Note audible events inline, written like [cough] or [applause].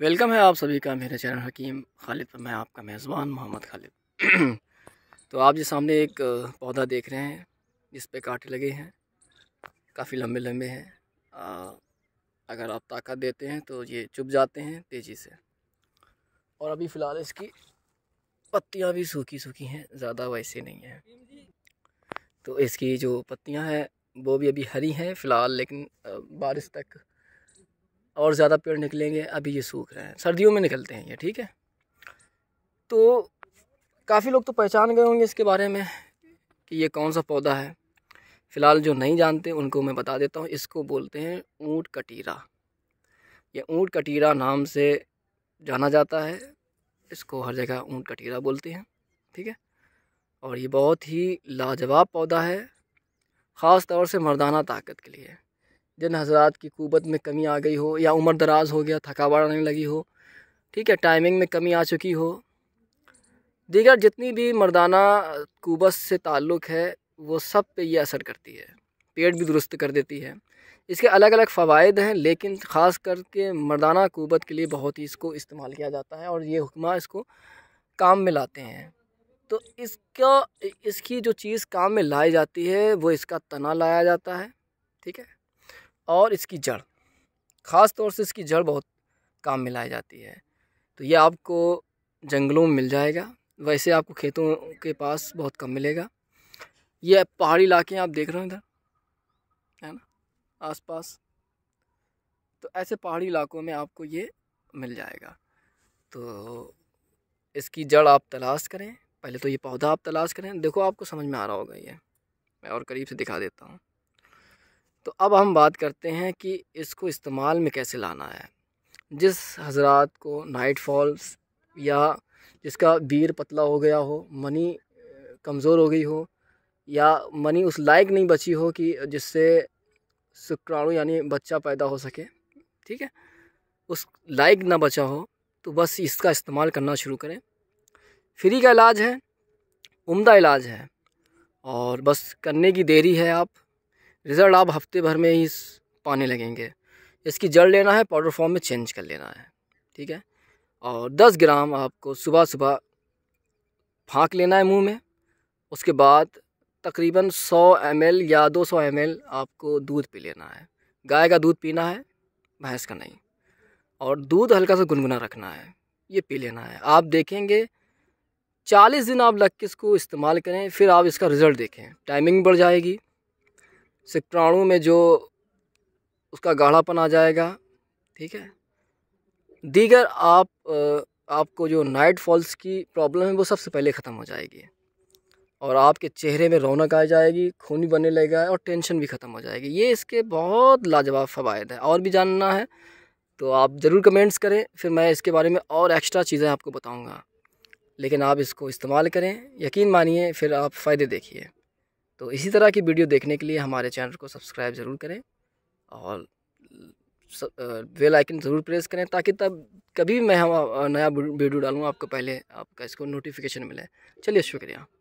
welcome है आप सभी का मेरे चैनल हकीम खालिद मैं आपका मेज़बान मोहम्मद खालिद [clears throat] तो आप जो सामने एक पौधा देख रहे हैं जिस पे कांटे लगे हैं काफ़ी लंबे लंबे हैं अगर आप ताकत देते हैं तो ये चुप जाते हैं तेज़ी से और अभी फ़िलहाल इसकी पत्तियाँ भी सूखी सूखी हैं ज़्यादा वैसे नहीं हैं तो इसकी जो पत्तियाँ हैं वो भी अभी हरी हैं फ़िलहाल लेकिन बारिश तक और ज़्यादा पेड़ निकलेंगे अभी ये सूख रहे हैं सर्दियों में निकलते हैं ये ठीक है तो काफ़ी लोग तो पहचान गए होंगे इसके बारे में कि ये कौन सा पौधा है फ़िलहाल जो नहीं जानते उनको मैं बता देता हूँ इसको बोलते हैं ऊँट कटीरा ये ऊँट कटीरा नाम से जाना जाता है इसको हर जगह ऊँट कटीरा बोलते हैं ठीक है और ये बहुत ही लाजवाब पौधा है ख़ास तौर से मर्दाना ताकत के लिए जिन हजरात की कुबत में कमी आ गई हो या उम्र दराज हो गया थकावट आने लगी हो ठीक है टाइमिंग में कमी आ चुकी हो दीगर जितनी भी मर्दाना कुबत से ताल्लुक़ है वो सब पे ये असर करती है पेट भी दुरुस्त कर देती है इसके अलग अलग फ़वाद हैं लेकिन ख़ास करके मर्दाना कुबत के लिए बहुत ही इसको इस्तेमाल किया जाता है और ये हुक्मा इसको काम में लाते हैं तो इसका इसकी जो चीज़ काम में लाई जाती है वो इसका तना लाया जाता है ठीक है और इसकी जड़ ख़ास तौर से इसकी जड़ बहुत काम में लाई जाती है तो ये आपको जंगलों में मिल जाएगा वैसे आपको खेतों के पास बहुत कम मिलेगा ये पहाड़ी इलाके आप देख रहे हो इधर है ना आसपास तो ऐसे पहाड़ी इलाकों में आपको ये मिल जाएगा तो इसकी जड़ आप तलाश करें पहले तो ये पौधा आप तलाश करें देखो आपको समझ में आ रहा होगा ये मैं और करीब से दिखा देता हूँ तो अब हम बात करते हैं कि इसको इस्तेमाल में कैसे लाना है जिस हजरात को नाइट फॉल्स या जिसका बीर पतला हो गया हो मनी कमज़ोर हो गई हो या मनी उस लायक नहीं बची हो कि जिससे शुक्राणु यानी बच्चा पैदा हो सके ठीक है उस लायक ना बचा हो तो बस इसका इस्तेमाल करना शुरू करें फ्री का इलाज है उम्दा इलाज है और बस करने की देरी है आप रिज़ल्ट आप हफ्ते भर में ही पाने लगेंगे इसकी जड़ लेना है पाउडर फॉर्म में चेंज कर लेना है ठीक है और 10 ग्राम आपको सुबह सुबह फाँक लेना है मुंह में उसके बाद तकरीबन 100 एम या 200 सौ आपको दूध पी लेना है गाय का दूध पीना है भैंस का नहीं और दूध हल्का सा गुनगुना रखना है ये पी लेना है आप देखेंगे चालीस दिन आप लग के इसको इस्तेमाल करें फिर आप इसका रिज़ल्ट देखें टाइमिंग बढ़ जाएगी से में जो उसका गाढ़ापन आ जाएगा ठीक है दीगर आप आपको जो नाइट फॉल्स की प्रॉब्लम है वो सबसे पहले ख़त्म हो जाएगी और आपके चेहरे में रौनक आ जाएगी खून भी बनने लगेगा और टेंशन भी ख़त्म हो जाएगी ये इसके बहुत लाजवाब फ़वाद है और भी जानना है तो आप ज़रूर कमेंट्स करें फिर मैं इसके बारे में और एक्स्ट्रा चीज़ें आपको बताऊँगा लेकिन आप इसको इस्तेमाल करें यकीन मानिए फिर आप फ़ायदे देखिए तो इसी तरह की वीडियो देखने के लिए हमारे चैनल को सब्सक्राइब ज़रूर करें और बेल आइकन ज़रूर प्रेस करें ताकि तब कभी मैं हम नया वीडियो डालूँ आपको पहले आपका इसको नोटिफिकेशन मिले चलिए शुक्रिया